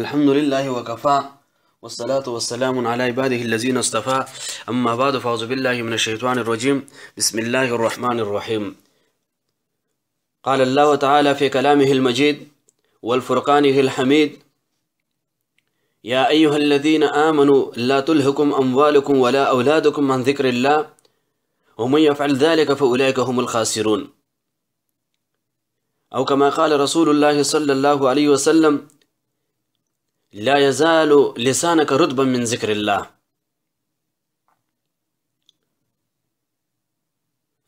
الحمد لله وكفى والصلاة والسلام على عباده الذين اصطفى أما بعد فأعوذ بالله من الشيطان الرجيم بسم الله الرحمن الرحيم قال الله تعالى في كلامه المجيد والفرقانه الحميد يا أيها الذين آمنوا لا تلهكم أموالكم ولا أولادكم عن ذكر الله ومن يفعل ذلك فأولئك هم الخاسرون أو كما قال رسول الله صلى الله عليه وسلم لا يزال لسانك رطبا من ذكر الله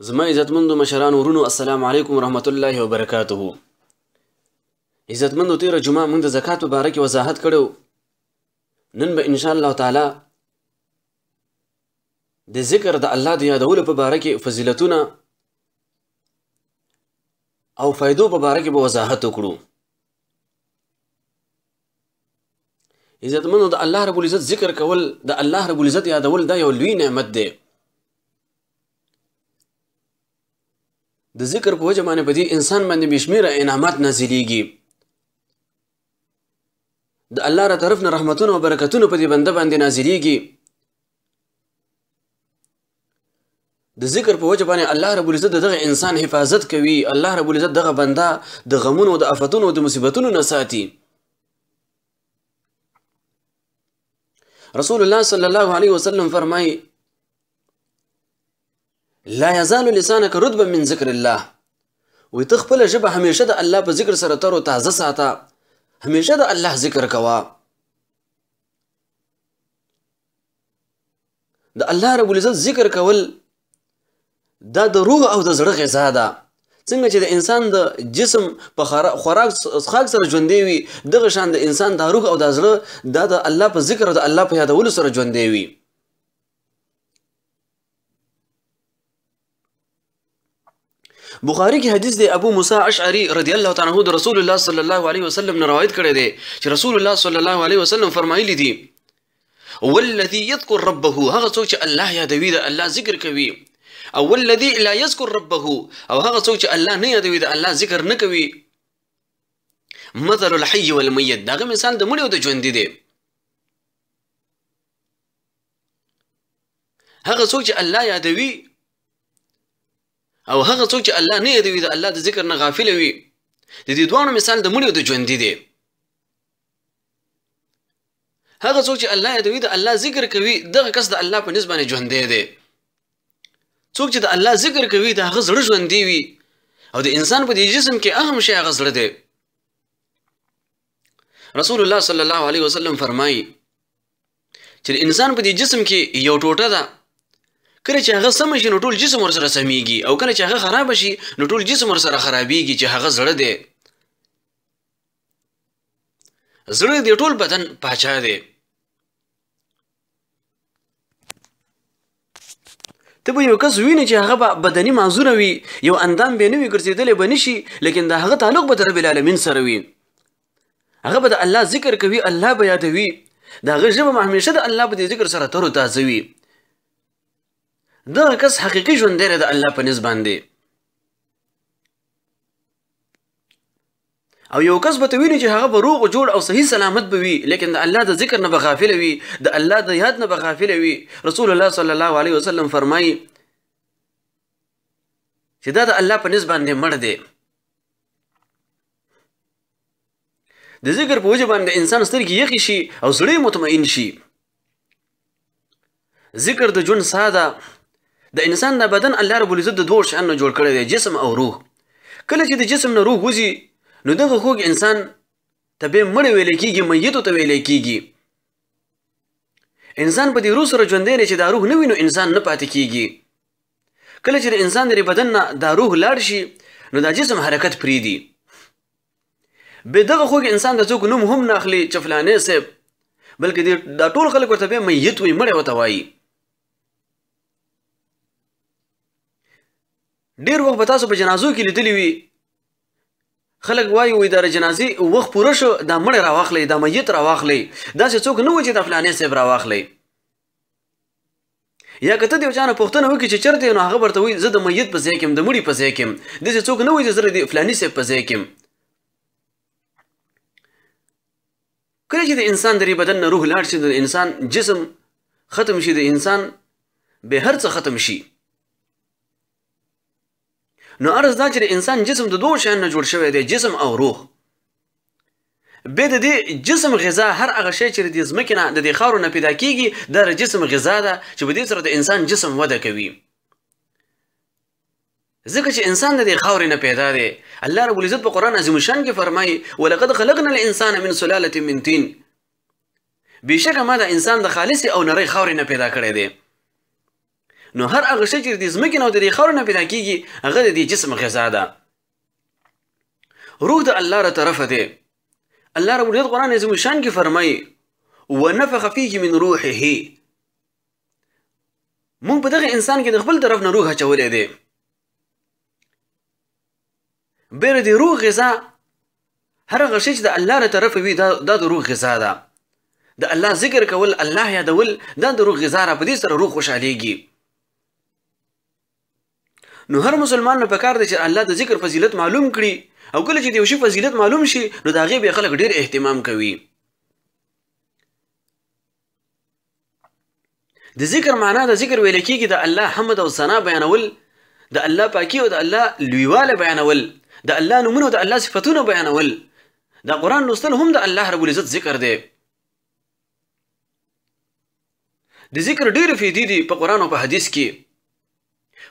زما عزتمندو مشرانو ورونو السلام علیکم ورحمت الله وبرکاته عزتمندو تیره جمعه موږ د زکات په باره کې وضاحت کړو نن به ان شاء الله تعالی د ذکر د الله د یادولو په باره کې فضیلتونه او فائدو په باره کې به وضاحت وکړو عزتمنو د الله رب العزت ذکر کول د الله رب العزت یادول دا یو لوی نعمت دی د ذکر په وجه باندې په دې انسان باندې بشمیره انعامات نازلېږي د الله را طرف نه رحمتونه او برکتونه په دې بنده باندې نازلېږي د ذکر په وجه باندې الله رب العزت دغه انسان حفاظت کوي الله رب العزت دغه بنده د غمونو د آفتونو د مصیبتونو نه ساتي رسول الله صلى الله عليه وسلم فرمي لا يزال لسانك رتبا من ذكر الله ويتخبل جبه هميشه ده الله بذكر ذکر سره تر تازه ساته الله ذكر كوا ده الله رب العزت ذكر کول ده ده روح او ده زرغ غذا څنګه چې د انسان د جسم په خوراک څښاک سره ژوندی وي دغه شان د انسان د روح او د زړه دا د الله په ذکر او د الله په یادولو سره ژوندی وي بخاری کې حدیث دی ابو موسی اشعری رضی الله تعالی عنہ د رسول الله صلی الله علیه وسلم نه روایت کړی دی چې رسول الله صلی الله علیه وسلم فرمایلی دی والذي يذكر ربه هغه څوک چې الله یادوي د الله ذکر کوي او ولذي لا يذكر ربه او هغه څوک چې الله نه یادوي د الله ذکر نه کوي مثل الحي والميت داغه مثال د مړي او د ژوند دی هغه څوک چې الله یادوي او هغه څوک چې الله نه یادوي د الله د ذکر نه غافل وي د دې دوه مثال د مړي او د ژوند دی هغه څوک چې الله یادوي د الله ذکر کوي دغه کس د الله په نسبت باندې ژوند دی څوک چې د الله ذکر کوي دا هغه زړه ژوند دی وي او د انسان په دې جسم کې اهم شی هغه زړه دی رسول الله صلی الله علیه وسلم فرمایي چې انسان په دې جسم کې یو ټوټه ده کله چې هغه سم شي نو ټول جسم ورسره سمیږي او کله چې هغه خراب شي نو ټول جسم ورسره خرابيږي چې هغه زړه دی زړه دی ټول بدن پاچا دی ته به یو کس ویني چې هغه بدني معذوره وي یو اندام به نه وي ګرځېدلی به نشي لیکن د هغه تعلق به د رب العالمین سره وي هغه به د الله ذکر کوي الله به یادوي د هغه ژبه به همیشه د الله په ذکر سره تر تازه وي دغه کس حقیقي ژوند دی د الله په نسبت باندې او یو کس به ته ویني چې هغه به روغ جوړ او صحیح سلامت به وي لیکن د الله د ذکر نه به غافل وي د الله د یاد نه به غافل وي رسول الله صلی الله علیه وسلم فرمایي چې دا د الله په نسبت باندې مړ دی د ذکر په وجه باندې انسان سترګې یخې شي او زړه مطمئن شي ذکر د جون ساده د انسان د بدن الله رب العزت د دوه شیانو جوړ کړی دی جسم او روح کله چې د جسم نه روح وځي نو دغه خوږ انسان ته به مړ ویل کیږي میتو ته ویل کیږي انسان په دې روح سره ژوندی دی چې دا روح نه وینو انسان نه پاتې کیږي کله چې د انسان د بدن نه دا روح لاړ شي نو دا جسم حرکت پریدي به دغه خوږ انسان د څوک نوم هم نه اخلي چې فلانې صاحب بلکې دا ټول خلک ورته به میت وي مړ وته وایي ډیر وخت به تاسو په جنازو کې لیدلی وي خلک وایي وې د جنازې وخت پوره شو دا مړ راواخلې دا میت راواخلې دا څه څوک نه و چې د فلانې سیب راواخلې یا کته دیو جان پښتنه وکي چې چرته نو هغه ورته وي زه د میت په ځای کې د مړي په ځای کې د څوک نه وي چې زره د فلانې سیب په ځای کې کله چې د انسان د بدن نه روح لاړ شي د انسان جسم ختم شي د انسان به هر څه ختم شي نو ارز دا چې د انسان جسم د دوه شیانو جوړ شوی دی جسم او روح به د دې جسم غذا هر هغه شی چې د ځمکې نه د دې خاورو نه پیدا کیږي دا جسم غذا ده چې په دې سره د انسان جسم وده کوي ځکه چې انسان د دې خاورې نه پیدا دی الله رب العزت په قران عظیم شان کې فرمایي ولقد خلقنا الانسان من سلاله من طين بشکه ما د انسان د خالص او نری خاورې نه پیدا کړی دی نو هر هغه شی چې د ځمکې نه د دې خاورو نه پیدا کیږي هغه د جسم غذا ده روح د الله تر طرفه دی الله رب العزت قران عظیم شان کې فرمایي ونفخ فيه من روحه مونږ په دغه انسان کې د خپل طرف نه روح اچولې دی بیر د روح غذا هر هغه شی چې د الله تر طرفه وي دا د روح غذا ده د الله ذکر کول الله یادول دا د روح غذا را په دې سره روح خوشاليږي نو هر مسلمان نه پکار دی چې الله د ذکر فضیلت معلوم کړي او کله چې د یو شي فضیلت معلوم شي نو دا غي به خلک ډیر اهتمام کوي د ذکر معنا د ذکر ویل کېږي د الله حمد او ثنا بیانول د الله پاکي او د الله لویواله بیانول د الله نومونه او د الله صفاتونه بیانول د قران لوستل هم د الله رب العزت ذکر دی د ذکر ډېر فیدی دي په قران او په حدیث کې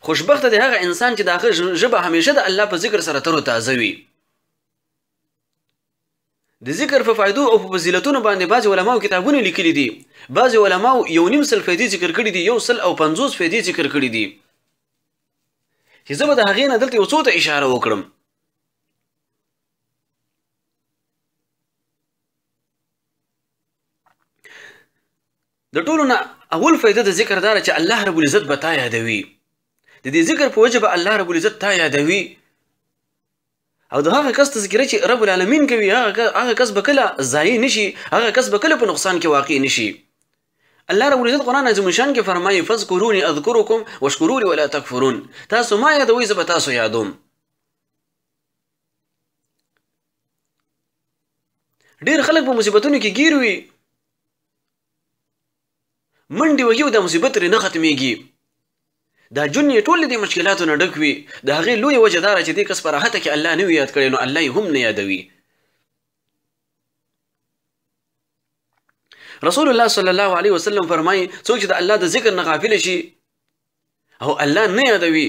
خوشبخته دی هغه انسان چې د هغه ژبه همیشه د الله په ذکر سره تر تازه وي د ذکر په فائدو او په فضیلتونو باندې بعض علماو کتابونه لیکلي دي بعض علماو یو نیم سل فائدې ذکر کړي دي یو سل او 50 فائدې ذکر کړي دي چې زه به د هغې نه دلته یو څو ته اشاره وکړم د ټولو نه اول فائده د ذکر دار چې الله رب العزت بتا یادوي د دې ذکر په وجه به الله رب العزت تا یادوي او د هغه کس تذکره چې رب العالمین کوي هغه کس به کله ضایع نشي هغه کس به کله په نقصان کې واقع نشي الله رب العزت قرآن عظیم شان کې فرمایي فذكروني اذكركم واشكروا لي ولا تكفرون تاسو ما یادوي زه به تاسو یادوم ډیر خلک په مصیبتونو کې گیر وي منډي وهي او د مصیبت رنه ختميږي دا جنې ټول دې مشکلاتو نه ډک وي د هغې لوی وجه دا چې دې کس په راحته کې الله نه وي یاد کړی نو الله یې هم نه یادوي رسول الله صلی الله علیه وسلم فرمایي څوک چې د الله د ذکر نه غافل شي او الله نه یادوي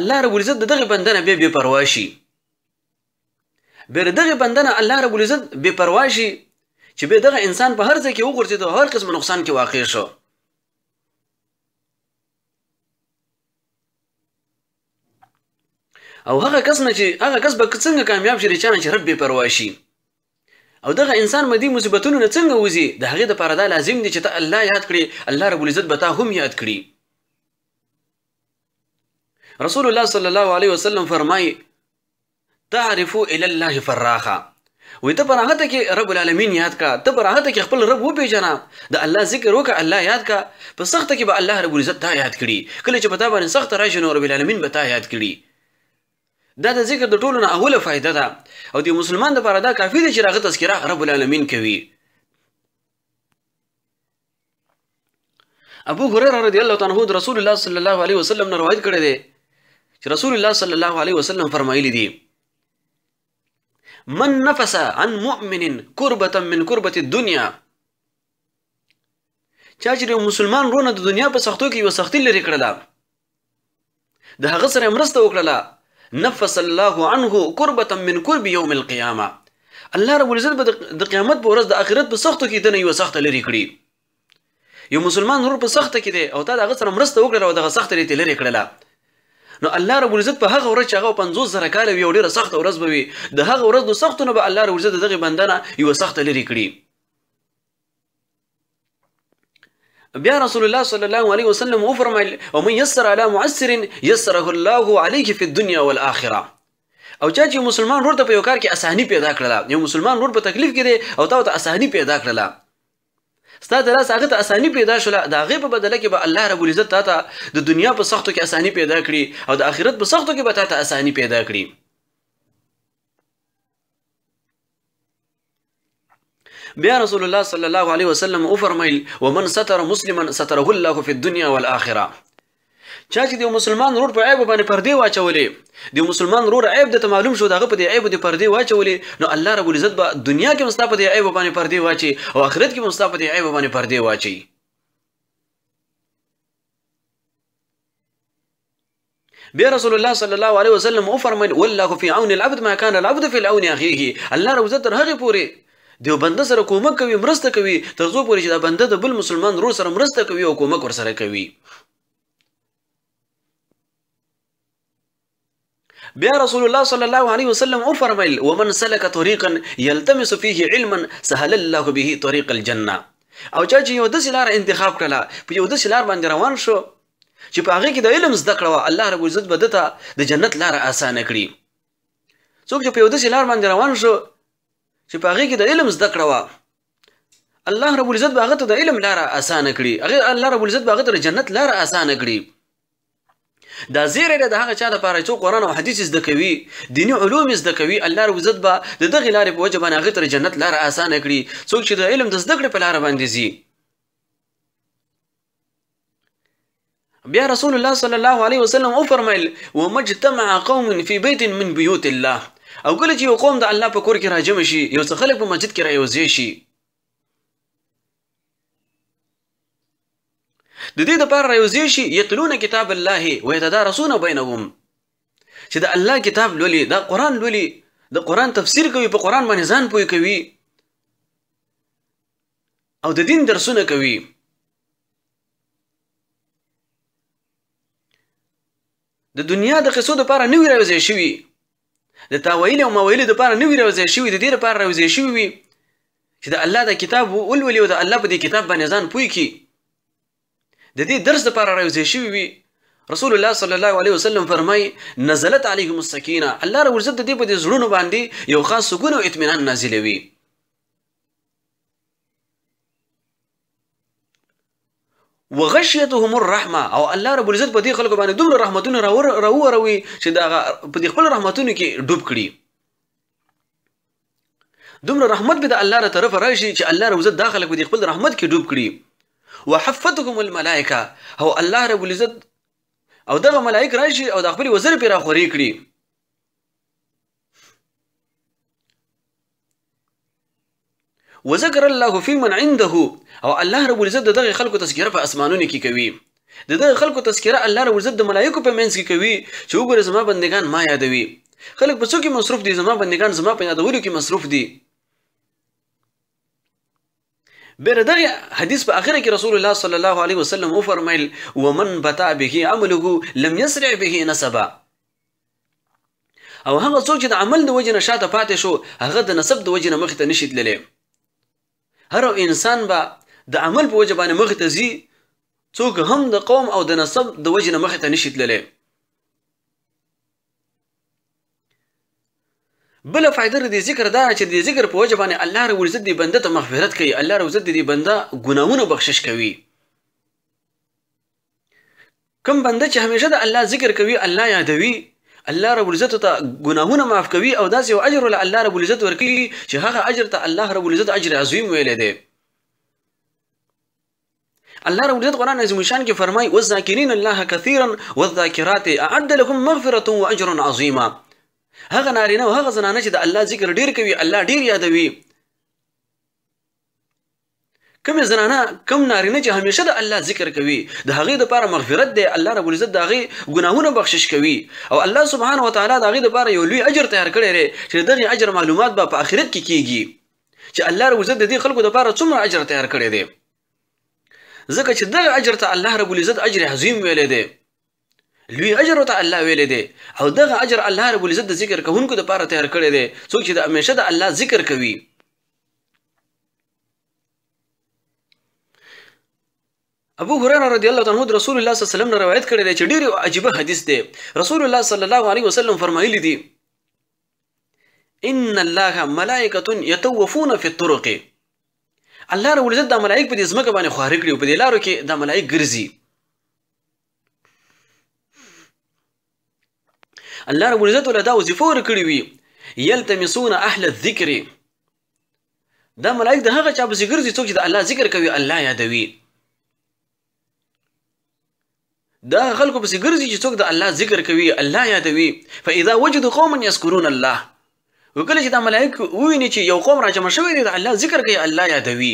الله رب العزت دغه بندنه به بے پروا شي بیر دغه بندنه الله رب العزت بے پروا شي چې به دغه انسان په هر ځای کې وګرځي ته هر قسم نقصان کې واقع شي او هغه کس نه چې هغه کس به څنګه کامیاب شي چانه چې رب پروا شي او دغه انسان مدي مصیبتونو نه څنګه وځي د هغه د پاره دا لازم دي چې ته الله یاد کړي الله رب العزت به تا هم یاد کړي رسول الله صلی الله علیه وسلم فرمای تعرفوا الى الله فراخا وې ته پراحت کې رب العالمین یاد کا ته پراحت کې خپل رب وپیژنه د الله ذکر وکړه الله یاد کا په سخت کې به الله رب العزت تا یاد کړي کله چې پتا باندې سخت راځي نو رب العالمین به تا یاد کړي دا د ذکر د ټولو نه اوله فائده ده او د مسلمان لپاره دا کافي ده چې راغه تذکره رب العالمین کوي ابو هريره رضی الله تعالی عنہ رسول الله صلی الله علیه وسلم نه روایت کړی دی چې رسول الله صلی الله علیه وسلم فرمایلی دی من نفس عن مؤمن قربة من قربة الدنيا چا چې مسلمان رونه د دنیا په سختو کې وسختي لري کړل د هغه سره مرسته وکړه نفس الله عنه قربة من قرب يوم القيامه الله رب العزت به د قیامت په ورځ د اخرت په سختو کې دنه یو سخت لري کړی یو مسلمان نور په سخته کې دی او تا دغه سره مرسته وکړه او دغه سخت لري لري کړله نو الله رب العزت په هغه ورځ چې هغه 50 زره کال وي ډیره سخت ورځ به وي د هغه ورځ د سختونه به الله رب العزت دغه بندنه یو سخت لري کړی بیا رسول الله صلی الله علیه وسلم وفرمایل او من یسر علی معسر یسره الله علیه فی الدنیا والآخره او چا چې مسلمان ورته په یو کار کې اسانی پیدا کړل یو مسلمان ور په تکلیف کې دی او تا ته اسانی پیدا کړل ستا د لاس هغه ته اساني پیدا شوله د هغې په بدله کې به الله رب العزت تا ته د دنیا په سختو کې اساني پیدا کړي او د آخرت په سختو کې به تا ته اساني پیدا کړي بیا رسول الله صلی الله علیه وسلم وفرمایل ومن ستر مسلما ستره الله فی الدنيا والاخره چا چې د مسلمان رور په عیب باندې پردې واچولې د مسلمان رور عیب د معلوم شو دغه په دې عیب د پردې واچولې نو الله رب العزت به دنیا کې مستاپه د عیب باندې پردې واچي او آخرت کې مستاپه د عیب باندې پردې واچي بیا رسول الله صلی الله علیه وسلم وفرمایل والله فی عون العبد ما كان العبد فی عون اخیه الله رب عزت هغه پوری دیو بنده سره کومک کوي مرسته کوي تر څو پورې چې دا بنده د بل مسلمان ورور سره مرسته کوي او کومک ورسره کوي بیا رسول الله صلی الله علیه وسلم او فرمایل ومن سلك طريقا يلتمس فيه علما سهل الله به طريق الجنه او چا چې یو د سلار انتخاب کړه په یو د سلار باندې روان شو چې په هغه کې د علم زده کړو الله رب عزت بدته د جنت لار اسانه کړي څوک چې په یو د سلار باندې روان شو چې په هغه کې د علم زده کړه وا الله رب العزت باغه ته د علم لار آسان کړي هغه الله رب العزت باغه ته د جنت لار آسان کړي دا زیره ده هغه چا د پاره چې قران او حدیث زده کوي دینی علوم زده کوي الله رب العزت با د دغه لارې په وجه باندې هغه ته جنت لار آسان کړي څوک چې د علم د زده کړې په لار باندې ځي بیا رسول الله صلی الله علیه وسلم او فرمایل ومجتمع قوم في بيت من بيوت الله او کله چې یو قوم د الله په کور کې راجم شي یو څه خلک په مسجد کې رايوځي شي د دې لپاره رايوځي شي یتلون کتاب الله و يتدارسون بينهم چې د الله کتاب لولي د قران لولي د قران تفسیر کوي په قران باندې ځان پوي کوي او د دین درسونه کوي د دنیا د قصو لپاره نوی راوځي شوی د تاویل او مویل د پاره نوی روزي شوی د دې لپاره روزي شوی وي چې د الله د کتاب ولولي او د الله په دې کتاب باندې ځان پوي کی د دې درس لپاره روزي شوی وي رسول الله صلی الله علیه وسلم فرمای نزلت علیهم السکینه الله رب عزت دې په دې زړونو باندې یو خاص سکون او اطمینان نازلوي وغشيتهم الرحمه او الله رب العزت په دې خلکو باندې دومره رحمتونه راور راوروي چې دا په دې خپل رحمتونو کې ډوب کړي دومره رحمت به د الله تر طرف راشي چې الله رب العزت داخله په دې خپل رحمت کې ډوب کړي وحفتكم الملائکه او الله رب العزت او دغه ملائک راشي او د خپل وزر پیرا خوري کړي وذكر الله في من عنده او الله رب العزت دغه خلکو تذکره په اسمانونو کې کوي د دغه خلکو تذکره الله رب العزت د ملایکو په منځ کې کوي چې وګوره زما بندگان ما یادوي خلک په څو کې مصروف دي زما بندگان زما په یادولو کې مصروف دي بیره دغه حدیث په اخره کې رسول الله صلی الله علیه وسلم وفرمایل ومن بتا به عمله لم يسرع به نسبا او هغه څوک چې د عمل د وجې نه شاته پاتې شو هغه د نسب د وجې نه مخې ته نشي تللی هر انسان به د عمل په وجه باندې مخ ته ځي څوک هم د قوم او د نسب د وجه نه مخ ته نشي تللی بل فائدہ د ذکر دا چې د ذکر په وجه باندې الله رب عزت دی بنده ته مغفرت کوي الله رب عزت دی بنده ګناونه بخشش کوي کم بنده چې همیشه د الله ذکر کوي الله یادوي الله رب العزت ته ګناهونه معاف کوي او داسې یو اجر ول الله رب العزت ورکوي چې هغه اجر ته الله رب العزت اجر عظیم ویلی دی الله رب العزت قرآن عظیم شان کې فرمای والذاکرین الله كثيرا والذاکرات اعد لهم مغفرة واجر عظیما هغه نارینه او هغه زنانه چې د الله ذکر ډیر کوي الله ډیر یادوي کوم زنانه کوم نارینه چې همیشه د الله ذکر کوي د هغې لپاره مغفرت دی الله رب العزت د هغې ګناهونه بخشش کوي او الله سبحانه وتعالی د هغې لپاره یو لوی اجر تیار کړی دی چې دغه اجر معلومات به په آخرت کې کیږي چې الله رب العزت د دې خلکو لپاره څومره اجر تیار کړی دی ځکه چې دغه اجر ته الله رب العزت اجر عظیم ویلی دی لوی اجر ته الله ویلې دی او دغه اجر الله رب العزت د ذکر کوونکو لپاره تیار کړی دی څوک چې د همیشه د الله ذکر کوي ابو هريره رضی الله تعالی عنہ رسول الله صلی الله علیه وسلم روایت کړی دی چې ډیر عجیب حدیث دی رسول الله صلی الله علیه وسلم فرمایلی دی ان الله ملائکه یتوفون فی الطرق الله رب العزت د ملائک په دې ځمکه باندې خوارې کړی په دې لارو کې د ملائک ګرځي الله رب العزت ولا دا وظیفه ورکړي وي یلتمسون اهل الذکر دا ملائک د هغه چا په ذکر ځي څوک چې د الله ذکر کوي الله یادوي دا خلکو پسې ګرځي چې څوک د الله ذکر کوي الله یادوي فاذا وجد قوم يذكرون الله وکړه چې دا ملائکه ویني چې یو قوم راجمع شوی دی د الله ذکر کوي الله یادوي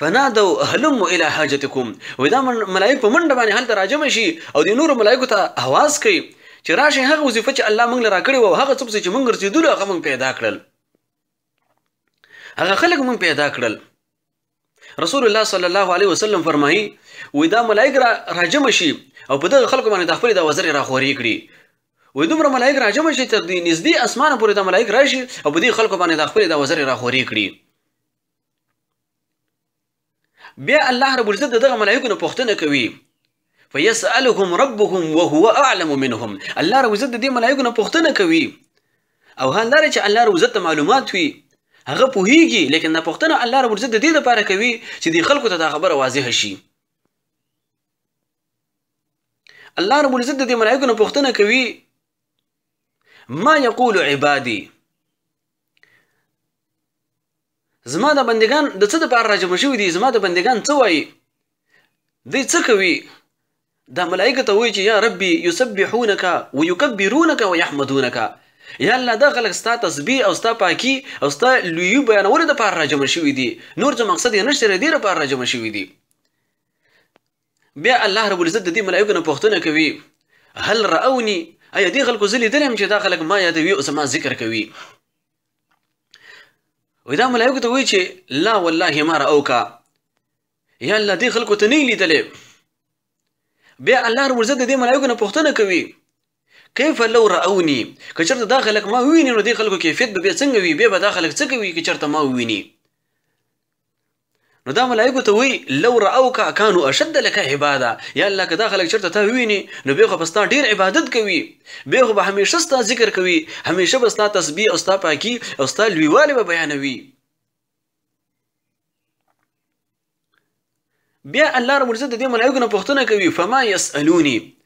فنادوا هلم الى حاجتكم ودا ملائکه په منډه باندې هلته راجمع شي او د نور ملائکه ته आवाज کوي چې راشه هغه وظیفه چې الله موږ لرا کړی وو هغه څه چې موږ ګرځېدل هغه موږ پیدا کړل هغه خلک موږ پیدا کړل رسول الله صلی الله علیه وسلم فرمایي وې دا ملائک را راجم شي او په دغه خلکو باندې د خپل د وزر راخوري کړي وې دومره ملائک راجم شي تر دې نږدې اسمانه پورې د ملائک راشي او په دې خلکو باندې د خپل د وزر راخوري کړي بیا الله رب العزت دغه ملائکو نه پوښتنه کوي فيسالهم ربهم وهو اعلم منهم الله رب العزت دې ملائکو نه پوښتنه کوي او هاندار چې الله رب العزت معلومات وي هغه پوهیږي لیکن نه پښتنه الله رب عزت د دې لپاره کوي چې د خلکو ته دا خبره واضح شي الله رب العزت د ملائکو نه پوښتنه کوي ما یقول عبادي زما د بندگان د څه د پاره راجم شوی دي زما د بندگان څه وایي دوی څه کوي دا ملائکه ته وایي چې یا ربي یسبحونک ويكبرونک ويحمدونک یا الله دا خلک ستا تسبیح او ستا پاکي او ستا لوی بیانولو د پاره راجم شوی دي نور څه مقصد یې نشته دې لپاره راجم شوی دي بیا الله رب العزت د دې ملایکو نه پوښتنه کوي هل راوني ایا دې خلکو زلي دلم چې دا خلک ما یادوي او زما ذکر کوي ودا ملایکو ته وی چې لا والله ما راوکا یا الله دې خلکو ته نه لیدلې بیا الله رب العزت د دې ملایکو نه پوښتنه کوي کیف لو راونی که چرته دا خلک ما ویني نو دې خلکو کیفیت به څنګه وي به دا خلک څنګه وي که چرته ما ویني نو دا ملایکو ته وی لو راوک کانوا اشد لك عباده یا الله که دا خلک چرته ته ویني نو به خو پستا ډیر عبادت کوي به خو به همیشه ستا ذکر کوي همیشه به ستا تسبیح او ستا پاکي او ستا لویواله به بیانوي بیا الله رب عزت دې ملایکو نه پوښتنه کوي فما يسالوني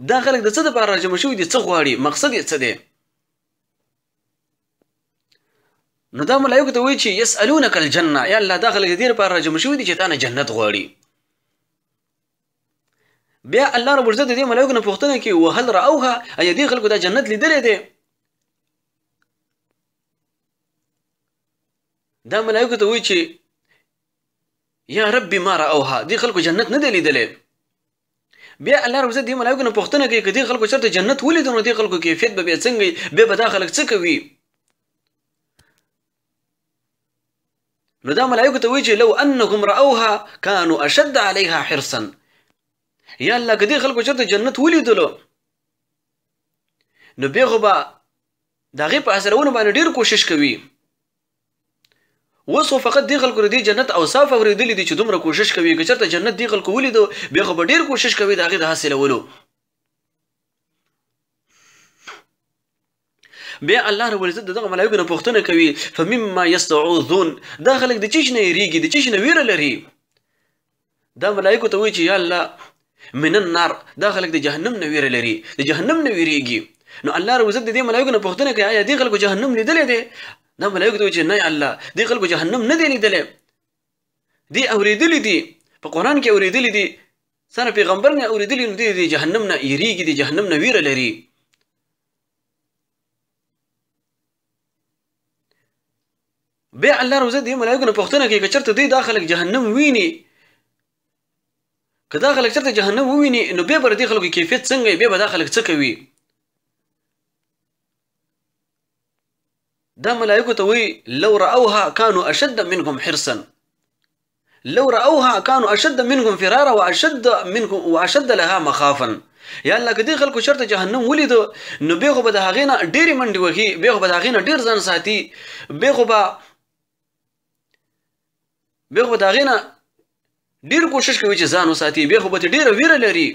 دا خلک د څه لپاره راجمع شوي دي څه غواړي مقصد یې څه دی نو دا ملایکو ته وایي چې یسالونک الجنه یا الله دا خلک دې لپاره راجمع شوي دي چې تا نه جنت غواړي بیا الله رب عزت دې ملایکو نه پوښتنه کوي وهل راوها ایا دې خلکو دا جنت لیدلې دی دا ملایکو ته وایي چې یا رب ما راوها دې خلکو جنت نه دی لیدلې بیا الله رب عزت دې ملایکو نه پوښتنه کوي کدي خلکو چرته جنت ولیدو نو دې خلکو کیفیت به بیا څنګه به به دا خلک څه کوي نو دا ملایکو ته وایي چې لو انهم راوها كانوا اشد عليها حرصا یا الله کدي خلکو چرته جنت ولیدلو نو بیا خو به د هغې په اثرونه باندې ډېر کوشش کوي اوس خو فقط دی خلکو د جنت اوصاف اوریدلې دي چې دومره کوشش کوي که چېرته جنت دی خلکو ولیدو بیا خو به ډېر کوشش کوي د هغې د حاصلولو بیا الله رب العزت دغه ملایکو نه پوښتنه کوي فمما یستعوذون دا خلک د چیش نه یریږي د چیش نه ویره لري دا ملایکو ته وایي چې یا الله من النار دا خلک د جهنم نه ویره لري د جهنم نه ویریږي نو الله رب عزت د دې ملایکو نه پوښتنه کوي آیا دې خلکو جهنم لیدلی دی دا ملایکو ته چې نه الله دې خلکو جهنم نه دی لیدلی دی اوریدلی دی په قران کې اوریدلی دی سره پیغمبر نه اوریدلی نو دی دی جهنم نه یریږي دی جهنم نه ویره لري بیا الله روزه دی ملایکو نه پوښتنه کوي چې چرته دی داخله جهنم ویني که داخله چرته جهنم وویني نو به بر دې خلکو کیفیت څنګه به داخله څه کوي دا ملائکو ته وی لو راوها كانوا اشد منهم حرصا لو راوها كانوا اشد منهم فرارا واشد منهم واشد لها مخافا یا الله کدی خلکو شرط جهنم ولید نو به خو به د هغې نه ډېرې منډې وهي به خو به د هغې نه ډېر ځان ساتي به خو به به خو به د هغې نه ډېر کوشش کوي چې ځان وساتي به خو به ډېره ویره لري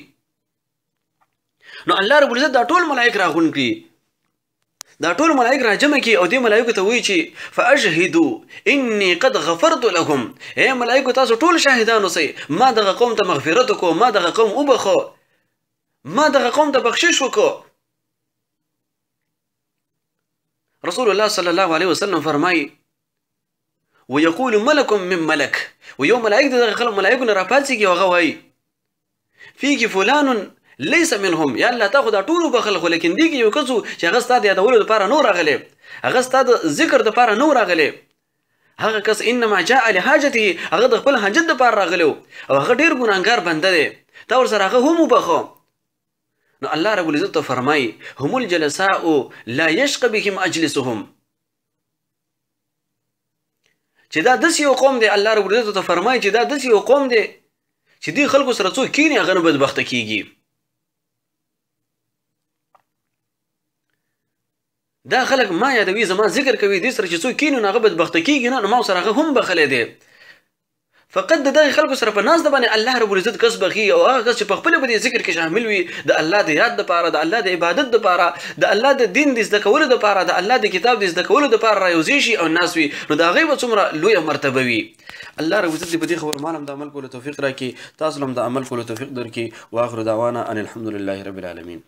نو الله رب العزت دا ټول ملایک راغونډ کړي دا ټول ملائک راجمع کی او دی ملائک ته وی چی فاجهدو انی قد غفرت لهم اے ملائک تاسو ټول شاهدان اوسئ ما دغه قوم ته مغفرت کو ما دغه قوم وبخو ما دغه قوم ته بخشش وکړو رسول الله صلی الله علیه وسلم فرمایي ويقول ملك من ملك ويوم ملائک دغه خلک ملائکو نه راپاتېږي او فلان ليس منهم یا الله تا خو دا ټول بخل خو لیکن دی یو کسو چې هغه ستاسو د یادولو لپاره نور راغلی هغه ستاسو د ذکر لپاره نور راغلی هغه کس انما جاء لحاجته هغه د خپل حاجت لپاره راغلی او هغه ډیر ګناګار بنده دی تا ور سره هغه هم وبخو نو الله رب العزت فرمای هم الجلساء لا يشق بهم اجلسهم چې دا دس یو قوم دی الله رب العزت ته فرمایي چې دا دس یو قوم دی چې دی خلکو سره څوک کینی هغه نه بدبخته کیږي دا خلک ما یادوي زما ذکر کوي دې سره چې څوک کینو هغه بدبخت کیږي نه نو ما سره هغه هم بخلی دی فقط د دغه خلکو سره په ناز د باندې الله رب العزت کس بخي او هغه کس چې په خپل باندې ذکر کې شامل وي د الله د یاد لپاره د الله د عبادت لپاره د الله د دین د زده کولو لپاره د الله د کتاب د زده کولو لپاره راوځي شي او ناس وي نو دا غي څومره لوی مرتبه وي الله رب عزت دې په دې خبر مالم د عمل کولو توفیق راکړي تاسو هم د عمل کولو توفیق درکړي واخر دعوانا ان الحمدلله رب العالمین